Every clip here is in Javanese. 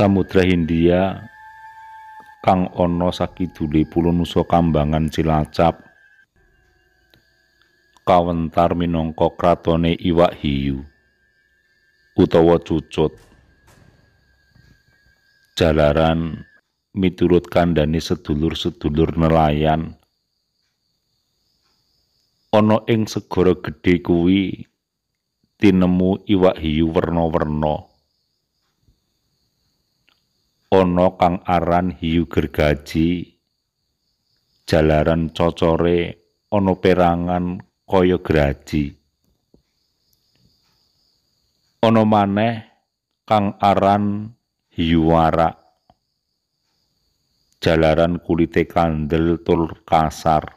Samudra Hindia kang ana sakidule pulau Nusa Kambangan Cilacap kawentar minangka kratone iwak hiu utawa cucut jalaran miturut kandani sedulur-sedulur nelayan ana ing segara gedhe kuwi tinemu iwak hiu werna-werna -warno. ana kang aran hiu gergaji jalaran cocore ana perangan kaya graji ana maneh kang aran hiu warak jalaran kulite kandel tur kasar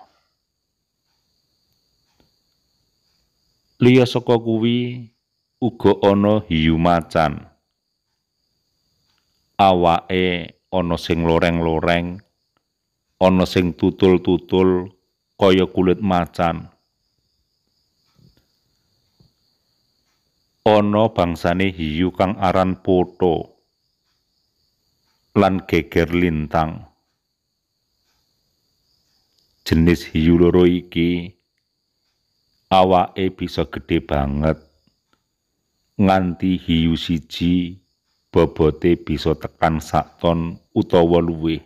liya saka kuwi uga ana hiu macan awake ana sing loreng-loreng, ana sing tutul-tutul kaya kulit macan. Ana bangsane hiu kang aran poto lan geger lintang. Jenis hiu loro iki e bisa gedhe banget nganti hiu siji bobote bisa tekan sak ton utawa luwih.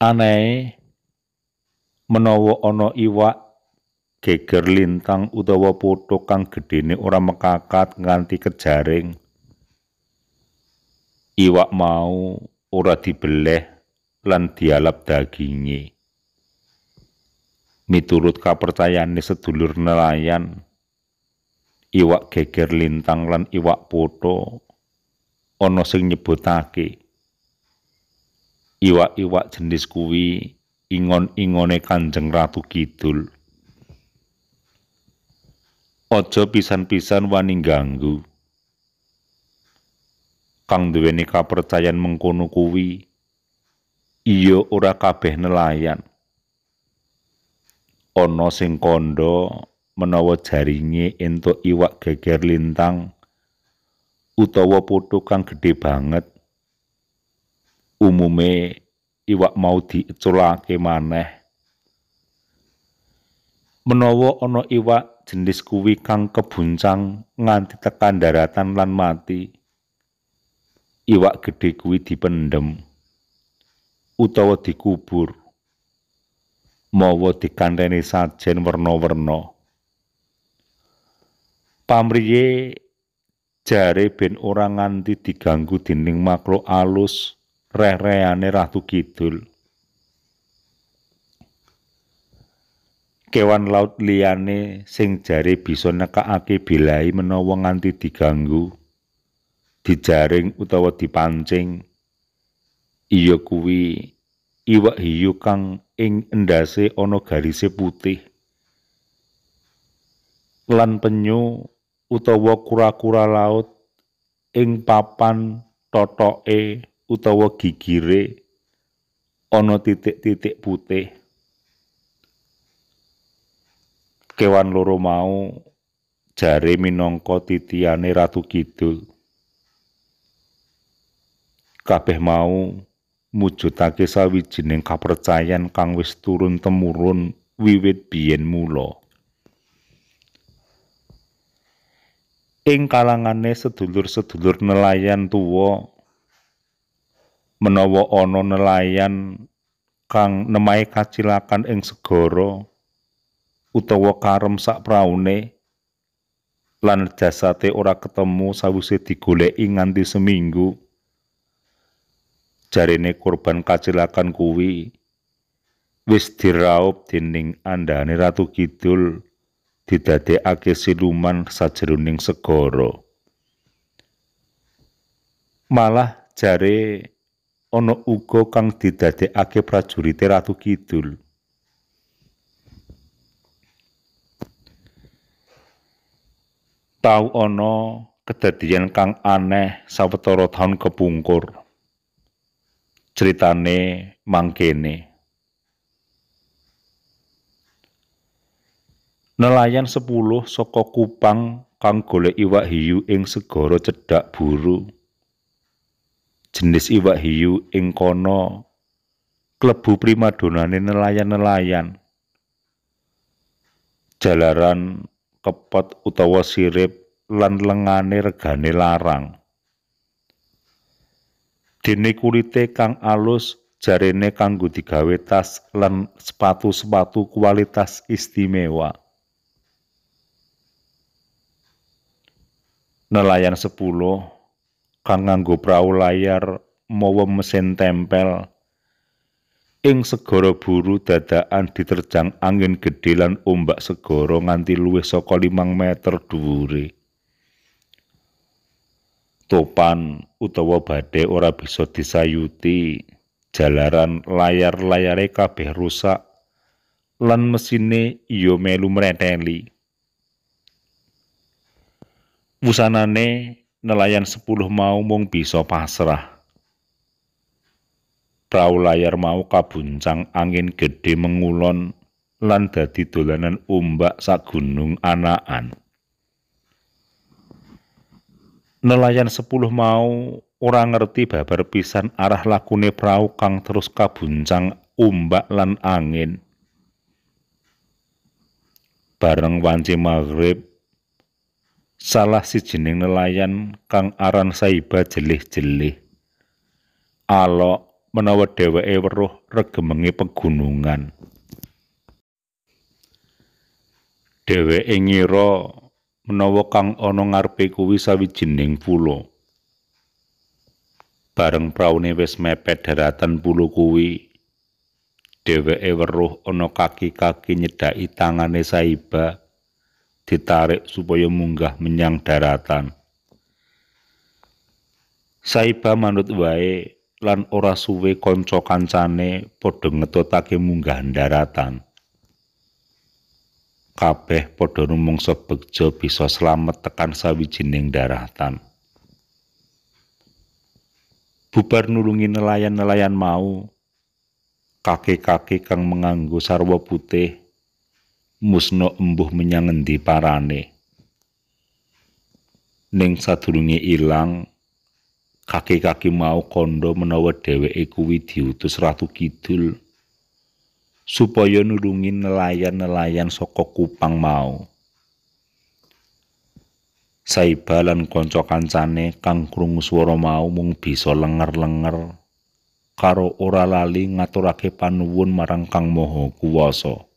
Anae menawa ana iwak geger lintang utawa poto kang gedene ora mekakat nganti kejaring. Iwak mau ora dibeleh lan dialap daginge. Miturut kapercayane sedulur nelayan, iwak geger lintang lan iwak putho ana sing nyebutake iwak-iwak jenis kuwi ingon-ingone Kanjeng Ratu Kidul aja pisan-pisan wani ganggu kang duweni kapercayan mengkono kuwi iya ora kabeh nelayan ana sing kandha menawa jaringe entuk iwak geger lintang utawa putu kang gedhe banget umume iwak mau diculake maneh menawa ana iwak jenis kuwi kang kebuncang nganti tekan daratan lan mati iwak gedhe kuwi dipendem utawa dikubur mawa dikanteni sajen werna warno pamriye jare ben ora nganti diganggu dening makhluk alus rereane ratu kidul kewan laut liyane sing jare bisa nekakake bilahi menawa nganti diganggu dijaring utawa dipancing iya kuwi iwak hiu kang ing endase ana garis putih lan penyu utawa kura-kura laut ing papan totoke utawa gigire ana titik-titik putih kewan loro mau jare minangka titiane ratu kidul kabeh mau mujudake sawijining kapercayan kang wis turun temurun wiwit biyen mula ing kalangane sedulur-sedulur nelayan tuwa menawa ana nelayan kang nemai kacilakan ing segara utawa karem sak praune lan jasate ora ketemu sawise digoleki nganti seminggu jarene korban kacilakan kuwi wis diraup dening andane Ratu Kidul didadekake siluman sajroning segara. Malah jare ana uga kang didadekake prajurite Ratu Kidul. Tau ana kedadian kang aneh sawetara taun kepungkur. Ceritane mangkene. Nelayan sepuluh saka Kupang kang golek iwak hiyu ing segara cedhak buru. Jenis iwak hiyu ing kono klebu primadonane nelayan-nelayan. Jalaran kepet utawa sirip lan lengane regane larang. Dene kulite kang alus jarene kanggo digawe tas lan sepatu-sepatu kualitas istimewa. nelayan 10 kang nganggo prau layar mawa mesin tempel ing segara buru dadaan diterjang angin gedhe lan ombak segara nganti luwih saka 5 meter dhuwure topan utawa badai ora bisa disayuti jalaran layar-layare kabeh rusak lan mesine iya melu mreteli wusanane nelayan sepuluh mau mung bisa pasrah. Prau layar mau kabuncang angin gede mengulon lan dadi dolanan ombak sak gunung anaan. Nelayan sepuluh mau ora ngerti babar pisan arah lakune prau kang terus kabuncang ombak lan angin. Bareng wanci maghrib salah sijining nelayan kang aran Saiba jelih-jelih. Alok menawa dheweke weruh regemengi pegunungan. Dheweke ngira menawa kang ana ngarepe kuwi sawijining pulo. Bareng praune wis mepet daratan pulo kuwi, dheweke weruh ana kaki-kaki nyedhaki tangane Saiba. ditarik supaya munggah menyang daratan. Saiba manut wae lan ora suwe kanca kancane padha ngetotake munggah daratan. Kabeh padha rumangsa bejo bisa slamet tekan sawijining daratan. Bubar nulungi nelayan-nelayan mau kake-kake kang menganggo sarwa putih musno embuh menyang ngendi parane ning sadurunge ilang kaki-kaki mau kondo menawa dheweke kuwi diutus ratu kidul supaya nulungi nelayan-nelayan saka kupang mau Saibalan lan kanca kancane kang krungu swara mau mung bisa lenger-lenger karo ora lali ngaturake panuwun marang Kang Maha Kuwasa.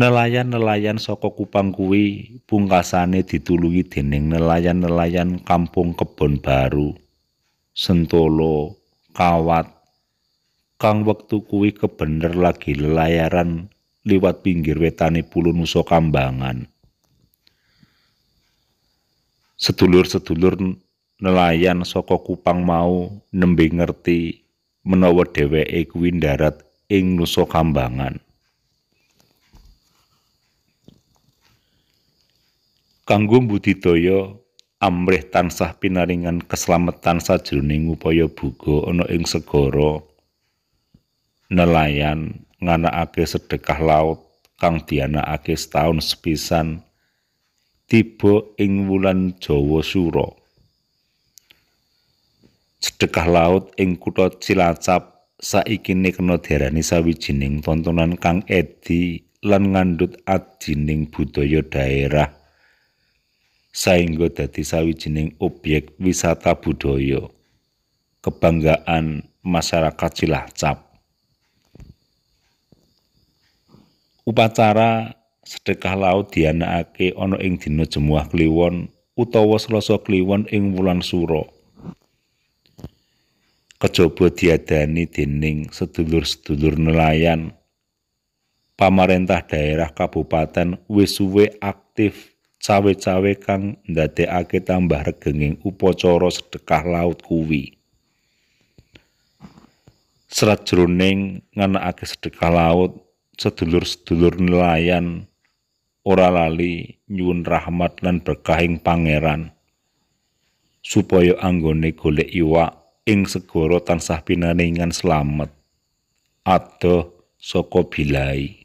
Nelayan-nelayan saka Kupang kuwi pungkasane ditulungi dening nelayan-nelayan Kampung Kebon Baru, Sentolo, Kawat. Kang wektu kuwi kebener lagi layaran liwat pinggir wetane Pulau Nusa Kambangan. Sedulur-sedulur nelayan saka Kupang mau nembe ngerti menawa dheweke kuwi ndarat ing Nusa Kambangan. Tanggung budidaya amrih tansah pinaringan keselamatan sajroning upaya buga ana ing segara nelayan nganakake sedekah laut kang dianakake setahun sepisan tiba ing wulan Jawa Suro. Sedekah laut ing kutha Cilacap saiki kena diarani sawijining tontonan kang edi lan ngandhut ajining budaya daerah saengga dadi sawijining objek wisata budaya kebanggaan masyarakat Cilacap. Upacara sedekah laut dianakake ana ing dina Jemuah Kliwon utawa Selasa Kliwon ing wulan suro. Kejaba diadani dening sedulur-sedulur nelayan. Pamarentah daerah kabupaten wis suwe aktif cawe-cawe kang ndadekake tambah regenging upacara sedekah laut kuwi. Serat jroning nganakake sedekah laut sedulur-sedulur nelayan ora lali nyuwun rahmat lan berkahing pangeran supaya anggone golek iwak ing segara tansah pinaringan slamet adoh saka bilai